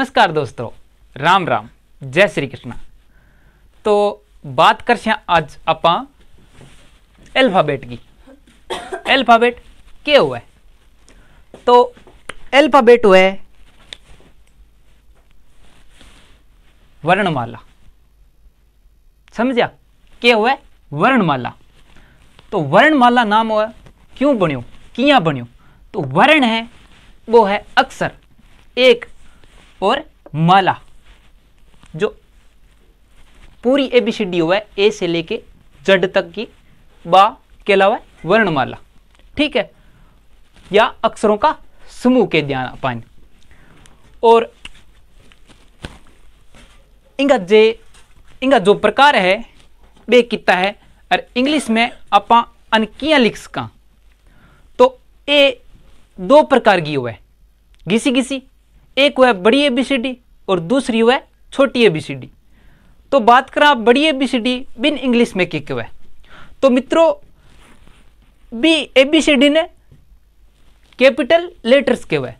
नमस्कार दोस्तों राम राम जय श्री कृष्णा तो बात करशा आज आप एल्फाबेट की एल्फाबेट के हुआ है तो एल्फाबेट हुआ है वर्णमाला समझा के हुआ है वर्णमाला तो वर्णमाला नाम हुआ क्यों बनो किया बन्यो तो वर्ण है वो है अक्षर एक और माला जो पूरी एबीसीडी हुआ है ए से लेके जड तक की बा के अलावा वर्णमाला ठीक है या अक्षरों का समूह के ध्यान पान और इंगा जे इंगा जो प्रकार है बे किता है और इंग्लिश में आप अनकिया लिख सका तो ए दो प्रकार की हुआ है घिसी घिसी एक हुआ बड़ी एबीसीडी और दूसरी हुआ छोटी एबीसीडी तो बात करें आप बड़ी एबीसीडी बिन इंग्लिश में किक हुआ तो मित्रों बी एबीसीडी ने कैपिटल लेटर्स के हुए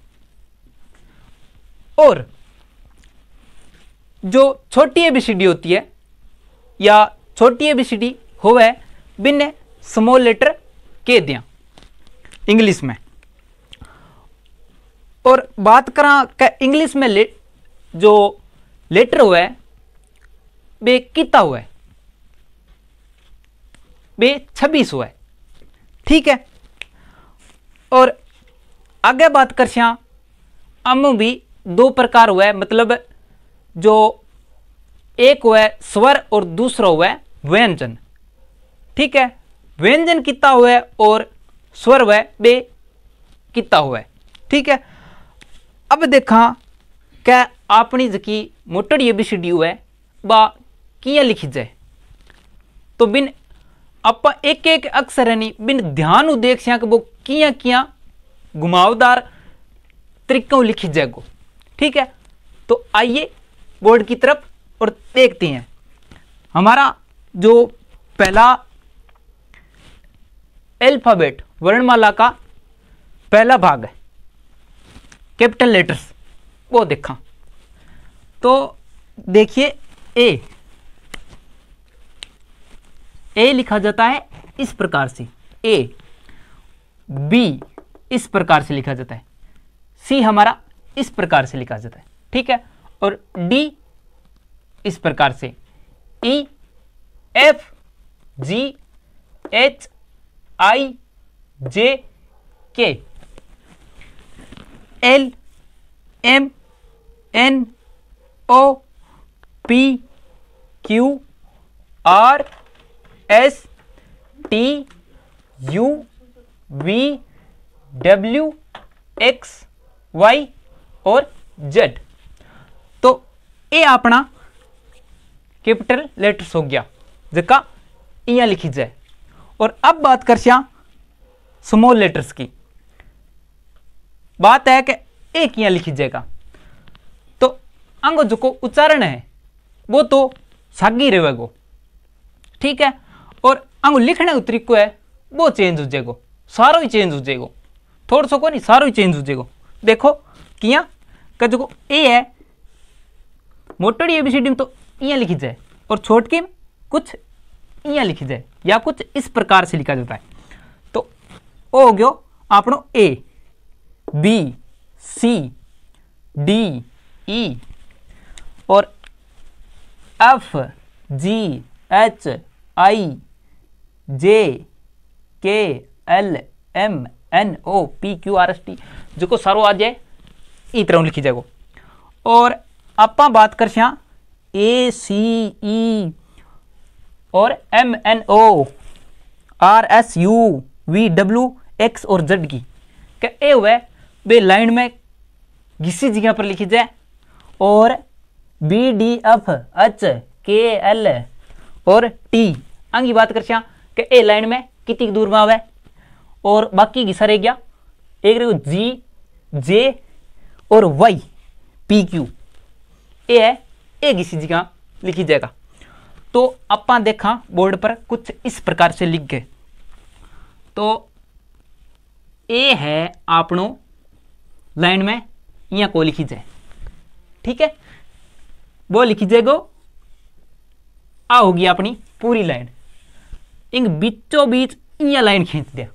और जो छोटी एबीसीडी होती है या छोटी एबीसीडी हो वह बिन स्मॉल लेटर के दिया इंग्लिश में और बात करा क्या इंग्लिश में ले, जो लेटर हुआ है बे किता हुआ है बे छब्बीस हुआ है ठीक है और आगे बात कर सियाँ अम भी दो प्रकार हुआ है मतलब जो एक हुआ है स्वर और दूसरा हुआ है व्यंजन ठीक है व्यंजन किता हुआ है और स्वर हुआ है बे किता हुआ है ठीक है अब देखा कि अपनी जकी मोटर ये भी सी है वह किया लिखी जाए तो बिन आप एक एक अक्षर है नहीं बिन ध्यान उदेख सक वो किया किया घुमावदार तरीकों लिखी जाएगो ठीक है तो आइए बोर्ड की तरफ और देखते हैं हमारा जो पहला एल्फाबेट वर्णमाला का पहला भाग है कैपिटल लेटर्स वो देखा तो देखिए ए ए लिखा जाता है इस प्रकार से ए बी इस प्रकार से लिखा जाता है सी हमारा इस प्रकार से लिखा जाता है ठीक है और डी इस प्रकार से E F G H I J K L M N O P Q R S T U V W X Y और जेड तो ये अपना कैपिटल लेटर्स हो गया जका इं लिखी जाए और अब बात कर स्मॉल लेटर्स की बात है कि एक यहां लिखी जाएगा तो अंग जो को उच्चारण है वो तो सागी रहेगो ठीक है और अंग लिखने का तरीको है वो चेंज हो जाएगा सारो ही चेंज हो जाएगा थोड़ा सा को नहीं सारो ही चेंज हो जाएगा देखो किया का जो ए है मोटोड़ी एबीसीडी में तो इं लिखी जाए और छोटकी में कुछ इं लिखी जाए या कुछ इस प्रकार से लिखा जाता है तो ओ हो गयो आप A B C D E और F G H I J K L M N O P Q R S T जो को सारो आ जाए ई e तरह लिखी जाएगा और आप बात कर सहाँ e ए सी ई और M N O R S U V W X और जेड की क्या ए हुआ वे लाइन में किसी जगह पर लिखी जाए और B D F H K L और टी आगे बात कर सिया कि ए लाइन में कितनी दूर में आवे और बाकी घिसा रह गया एक रहे जी जे और वाई पी क्यू ए है ए किसी जगह लिखी जाएगा तो आप देखा बोर्ड पर कुछ इस प्रकार से लिख गए तो ए है आपनों लाइन में यहाँ को लिखी जाए ठीक है वो लिखी जाएगो आ होगी अपनी पूरी लाइन इंग बीचों बीच इं लाइन खींच दे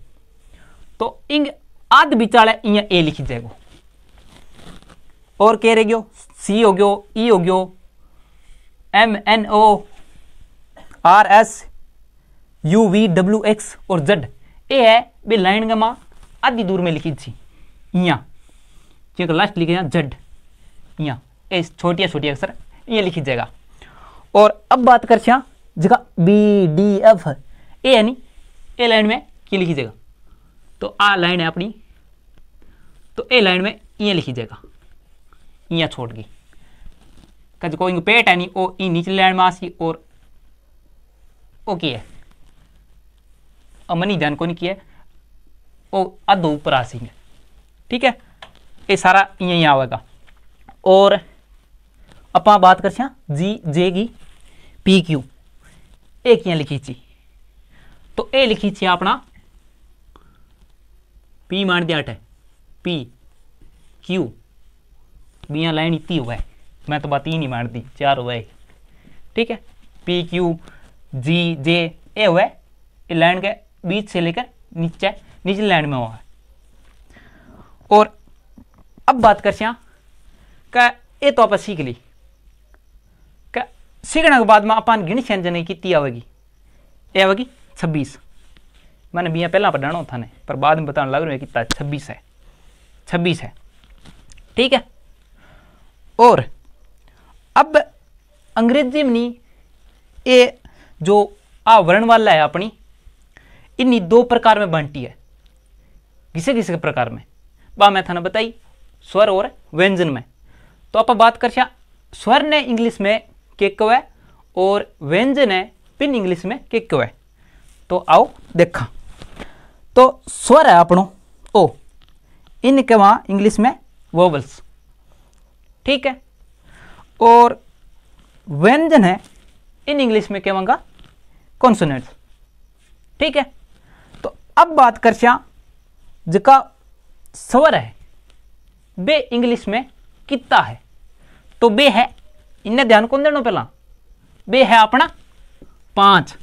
तो इंग आध बिचाले इं ए लिखी जाएगो और कह रहे गयो सी हो गयो ई e हो गयो M N O R S U V W X और जेड ए है बे लाइन गां माँ आधी दूर में लिखी थी यहाँ क्योंकि लास्ट लिखे यहाँ जड यहाँ ए छोटिया छोटी अक्सर ये लिखी जाएगा और अब बात कर छा जगह बी डी एफ ए यानी ए लाइन में ये लिखी जाएगा तो आ लाइन है अपनी तो ए लाइन में ये लिखी जाएगा यहाँ छोड़ गई कज को पेट e है नहीं ओ ई नीचे लाइन में आसी और ओके है और मनी ध्यान को नहीं किया ओ अद ऊपर आसी ठीक है ये सारा यहीं आएगा और आप बात कर सा जी जे की पी क्यू ये कि लिखी थी तो ये लिखी थी अपना पी मान दिया है पी क्यू बिया लाइन इतनी हुआ है मैं तो बात ही नहीं मान दी चार हुआ है ठीक है पी क्यू जी जे ए हुआ है लाइन के बीच से लेकर नीचे नीचे लाइन में हुआ है और अब बात कर सियाँ ये तो आप सीख ली का सीखने के बाद में अपन गिण छन की ती आवेगी ए आवेगी छब्बीस मैंने बिया पहला पढ़ाना था ने पर बाद में बताने लग रहा है कि छब्बीस है छब्बीस है ठीक है और अब अंग्रेजी में नहीं ये जो आवरण वाला है अपनी इन्हीं दो प्रकार में बांटी है किसे किसी के प्रकार में बा मैं थाना बताई स्वर और व्यंजन में तो आप बात कर स्वर ने इंग्लिश में के क्यों है और व्यंजन है पिन इंग्लिश में के क्यों है तो आओ देखा तो स्वर है अपनों ओ इनके वहाँ इंग्लिश में वोवल्स ठीक है और व्यंजन है इन इंग्लिश में मांगा कॉन्सोनेंट्स ठीक है तो अब बात कर जिका स्वर है बे इंग्लिश में किता है तो बे है इन्हें ध्यान कौन देना पहला बे है अपना पांच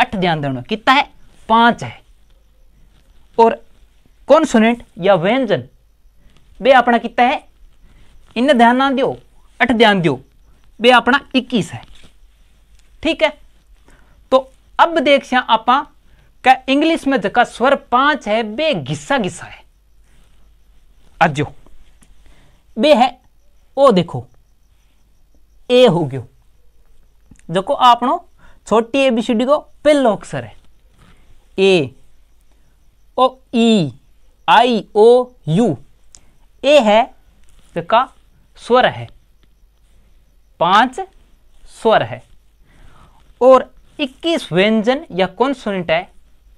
अठ ध्यान देना किता है पांच है और कॉन्सोनेंट या व्यंजन बे अपना किता है इन्हें ध्यान ना दियो अठ ध्यान दियो बे अपना इक्कीस है ठीक है तो अब देख सा आप इंग्लिश में जका स्वर पांच है बे घिस्सा घिस्सा है अजो बे है ओ देखो ए हो गयो देखो आप छोटी ए बी सी डी को पहलो अक्षर है ए ओ ई आई ओ यू ए है का स्वर है पांच स्वर है और 21 व्यंजन या कॉन्सोनेंट है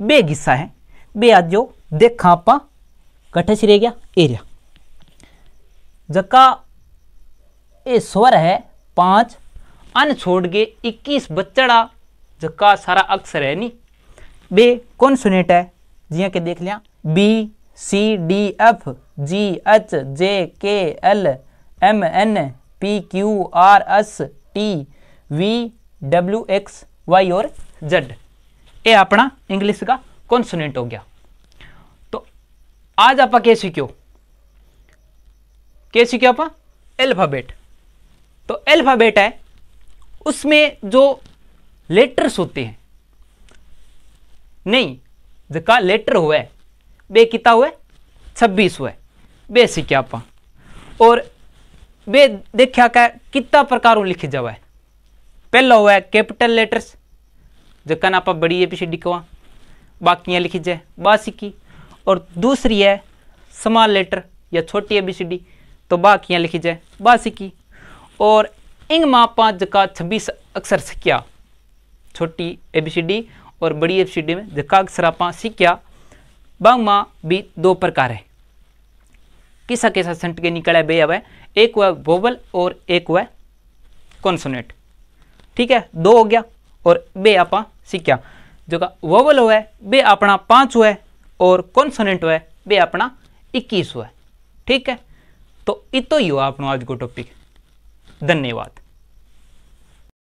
बेगिस्सा है बे आज जो देखा आप कठे सिरे गया एरिया जका ये स्वर है पाँच अन छोड़ के इक्कीस बच्चड़ा जका सारा अक्षर है नी बे कॉन्सोनेट है जिया के देख लिया B C D F G H J K L M N P Q R S T V W X Y और जेड ये अपना इंग्लिश का कॉन्सोनेंट हो गया तो आज आप सीखो के सीखे क्या एल्फ़ाबेट तो एल्फ़ाबेट है उसमें जो लेटर्स होते हैं नहीं जिसका लेटर हुआ है बे कितना हुआ है छब्बीस हुआ है बे सीखे पा और बे देखा क्या कितना प्रकारों लिखे जावा है पहला हुआ है कैपिटल लेटर्स जिसका ना आप बड़ी ए पी डिकवा बाकियाँ लिखी जाए बासिकी और दूसरी है स्मॉल लेटर या छोटी ए बी सी डी तो बा किया लिखी जाए बा सिक्की और इंग पाँच जका छब्बीस अक्षर सिक्या छोटी ए बी सी डी और बड़ी ए बी सी डी में जका अक्सर आप सिक्या बंग माँ भी दो प्रकार है किसा कैसा सेंट के है बे अब एक हुआ वोवल और एक हुआ कॉन्सोनेट ठीक है दो हो गया और बे आप सिक्या जो का वोवल हुआ बे अपना पाँच हुआ और कॉन्सोनेट हुआ बे अपना इक्कीस हुआ ठीक है तो इतो ही हो आप आज को टॉपिक धन्यवाद